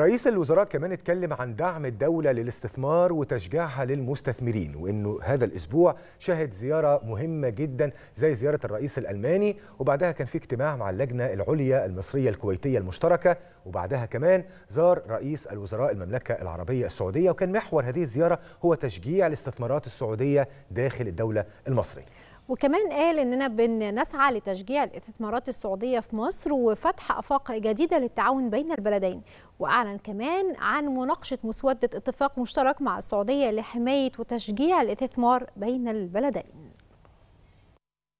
رئيس الوزراء كمان اتكلم عن دعم الدولة للاستثمار وتشجيعها للمستثمرين وانه هذا الاسبوع شهد زيارة مهمة جدا زي زيارة الرئيس الالماني وبعدها كان في اجتماع مع اللجنة العليا المصرية الكويتية المشتركة وبعدها كمان زار رئيس الوزراء المملكة العربية السعودية وكان محور هذه الزيارة هو تشجيع الاستثمارات السعودية داخل الدولة المصرية وكمان قال اننا بنسعى لتشجيع الاستثمارات السعوديه في مصر وفتح افاق جديده للتعاون بين البلدين واعلن كمان عن مناقشه مسوده اتفاق مشترك مع السعوديه لحمايه وتشجيع الاستثمار بين البلدين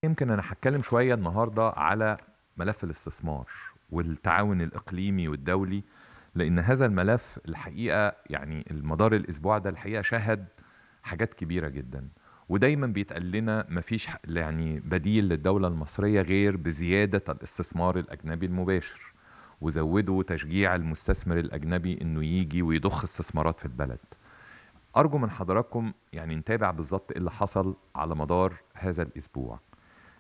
يمكن انا هتكلم شويه النهارده على ملف الاستثمار والتعاون الاقليمي والدولي لان هذا الملف الحقيقه يعني المدار الاسبوع ده الحقيقه شهد حاجات كبيره جدا ودايما بيتقال لنا مفيش يعني بديل للدولة المصرية غير بزيادة الاستثمار الأجنبي المباشر وزودوا تشجيع المستثمر الأجنبي إنه يجي ويضخ استثمارات في البلد أرجو من حضراتكم يعني نتابع بالظبط إيه اللي حصل على مدار هذا الأسبوع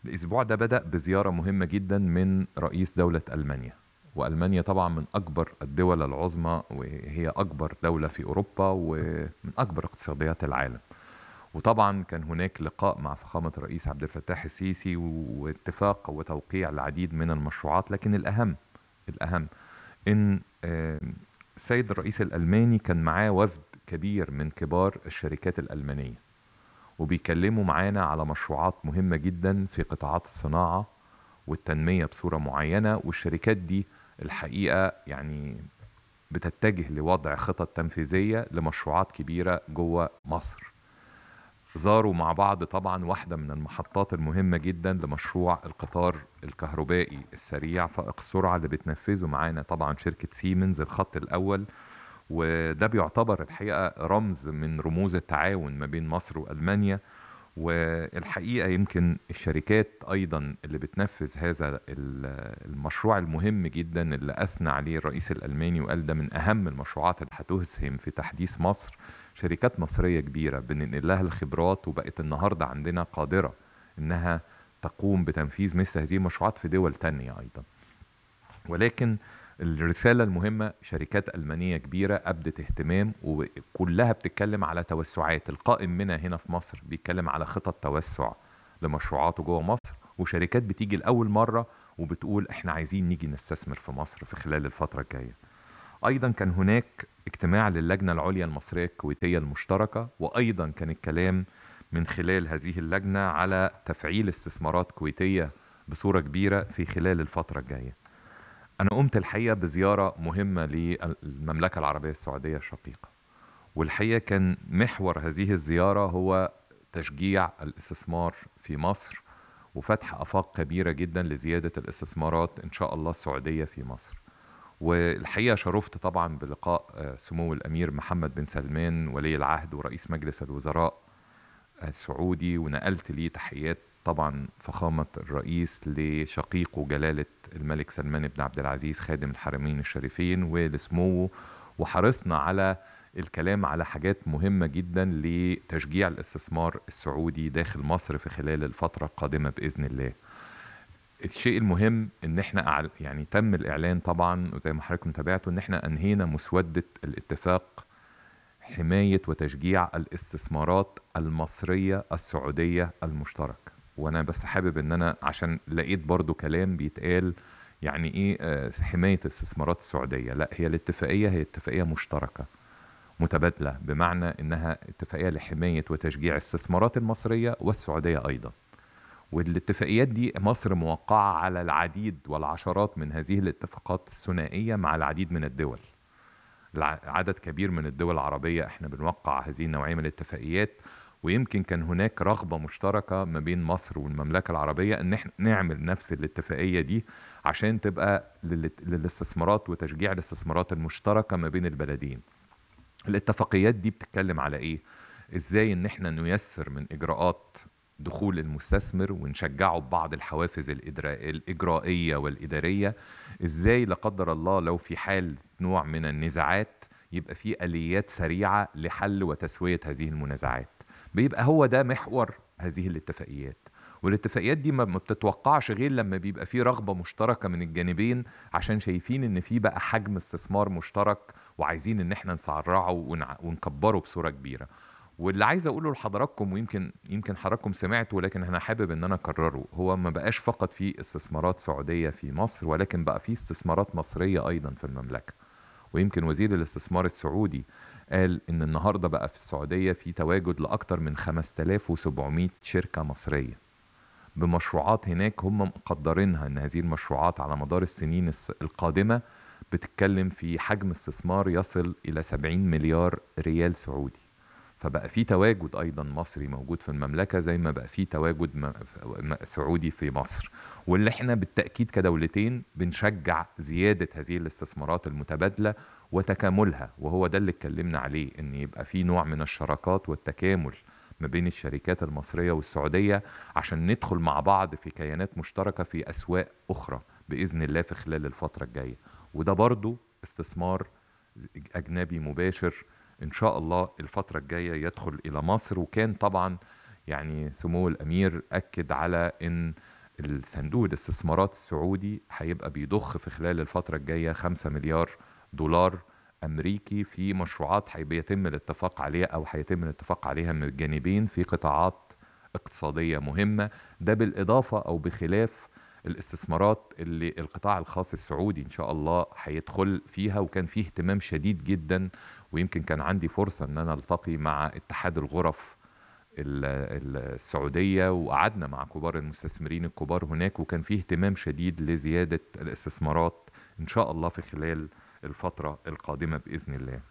الأسبوع ده بدأ بزيارة مهمة جدا من رئيس دولة ألمانيا وألمانيا طبعا من أكبر الدول العظمى وهي أكبر دولة في أوروبا ومن أكبر اقتصاديات العالم وطبعا كان هناك لقاء مع فخامة الرئيس عبد الفتاح السيسي واتفاق وتوقيع العديد من المشروعات لكن الأهم الأهم إن السيد الرئيس الألماني كان معاه وفد كبير من كبار الشركات الألمانية وبيكلموا معانا على مشروعات مهمة جدا في قطاعات الصناعة والتنمية بصورة معينة والشركات دي الحقيقة يعني بتتجه لوضع خطط تنفيذية لمشروعات كبيرة جوه مصر زاروا مع بعض طبعا واحدة من المحطات المهمة جدا لمشروع القطار الكهربائي السريع فائق السرعة اللي بتنفذه معانا طبعا شركة سيمنز الخط الأول وده بيعتبر الحقيقة رمز من رموز التعاون ما بين مصر وألمانيا والحقيقة يمكن الشركات أيضا اللي بتنفذ هذا المشروع المهم جدا اللي أثنى عليه الرئيس الألماني وقال ده من أهم المشروعات اللي هتسهم في تحديث مصر شركات مصريه كبيره بننقل لها الخبرات وبقت النهارده عندنا قادره انها تقوم بتنفيذ مثل هذه المشروعات في دول تانية ايضا ولكن الرسالة المهمة شركات ألمانية كبيرة أبدت اهتمام وكلها بتتكلم على توسعات القائم منها هنا في مصر بيتكلم على خطط توسع لمشروعاته جوه مصر وشركات بتيجي لأول مرة وبتقول احنا عايزين نيجي نستثمر في مصر في خلال الفترة الجاية ايضا كان هناك اجتماع للجنه العليا المصريه الكويتيه المشتركه وايضا كان الكلام من خلال هذه اللجنه على تفعيل استثمارات كويتيه بصوره كبيره في خلال الفتره الجايه انا قمت الحقيقه بزياره مهمه للمملكه العربيه السعوديه الشقيقه والحقيقه كان محور هذه الزياره هو تشجيع الاستثمار في مصر وفتح افاق كبيره جدا لزياده الاستثمارات ان شاء الله السعوديه في مصر والحقيقه شرفت طبعا بلقاء آه، سمو الامير محمد بن سلمان ولي العهد ورئيس مجلس الوزراء آه، السعودي ونقلت ليه تحيات طبعا فخامه الرئيس لشقيقه جلاله الملك سلمان بن عبد العزيز خادم الحرمين الشريفين ولسموه وحرصنا على الكلام على حاجات مهمة جدا لتشجيع الاستثمار السعودي داخل مصر في خلال الفترة القادمة بإذن الله الشيء المهم ان احنا يعني تم الاعلان طبعا وزي ما حضرتك متابعته ان احنا انهينا مسوده الاتفاق حمايه وتشجيع الاستثمارات المصريه السعوديه المشتركه وانا بس حابب ان انا عشان لقيت برضو كلام بيتقال يعني ايه آه، حمايه الاستثمارات السعوديه لا هي الاتفاقيه هي اتفاقيه مشتركه متبادله بمعنى انها اتفاقيه لحمايه وتشجيع الاستثمارات المصريه والسعوديه ايضا والاتفاقيات دي مصر موقعة على العديد والعشرات من هذه الاتفاقات الثنائية مع العديد من الدول عدد كبير من الدول العربية احنا بنوقع هذه النوعية من الاتفاقيات ويمكن كان هناك رغبة مشتركة ما بين مصر والمملكة العربية ان احنا نعمل نفس الاتفاقية دي عشان تبقى للاستثمارات وتشجيع الاستثمارات المشتركة ما بين البلدين الاتفاقيات دي بتتكلم على ايه؟ ازاي ان احنا نيسر من اجراءات دخول المستثمر ونشجعه ببعض الحوافز الإجرائية والإدارية إزاي لا قدر الله لو في حال نوع من النزاعات يبقى في آليات سريعة لحل وتسوية هذه المنازعات بيبقى هو ده محور هذه الاتفاقيات والاتفاقيات دي ما بتتوقعش غير لما بيبقى في رغبة مشتركة من الجانبين عشان شايفين ان في بقى حجم استثمار مشترك وعايزين ان احنا نسرعه ونكبره بصورة كبيرة واللي عايز اقوله لحضراتكم ويمكن يمكن حضراتكم سمعته ولكن انا حابب ان انا اكرره هو ما بقاش فقط في استثمارات سعوديه في مصر ولكن بقى في استثمارات مصريه ايضا في المملكه ويمكن وزير الاستثمار السعودي قال ان النهارده بقى في السعوديه في تواجد لاكثر من 5700 شركه مصريه بمشروعات هناك هم مقدرينها ان هذه المشروعات على مدار السنين القادمه بتتكلم في حجم استثمار يصل الى 70 مليار ريال سعودي فبقى في تواجد ايضا مصري موجود في المملكه زي ما بقى في تواجد سعودي في مصر واللي احنا بالتاكيد كدولتين بنشجع زياده هذه الاستثمارات المتبادله وتكاملها وهو ده اللي اتكلمنا عليه ان يبقى في نوع من الشراكات والتكامل ما بين الشركات المصريه والسعوديه عشان ندخل مع بعض في كيانات مشتركه في اسواق اخرى باذن الله في خلال الفتره الجايه وده برضو استثمار اجنبي مباشر ان شاء الله الفتره الجايه يدخل الى مصر وكان طبعا يعني سمو الامير اكد على ان الصندوق الاستثمارات السعودي هيبقى بيضخ في خلال الفتره الجايه 5 مليار دولار امريكي في مشروعات هيتم الاتفاق عليها او هيتم الاتفاق عليها من الجانبين في قطاعات اقتصاديه مهمه ده بالاضافه او بخلاف الاستثمارات اللي القطاع الخاص السعودي ان شاء الله هيدخل فيها وكان فيه اهتمام شديد جدا ويمكن كان عندي فرصه ان انا التقي مع اتحاد الغرف السعوديه وقعدنا مع كبار المستثمرين الكبار هناك وكان فيه اهتمام شديد لزياده الاستثمارات ان شاء الله في خلال الفتره القادمه باذن الله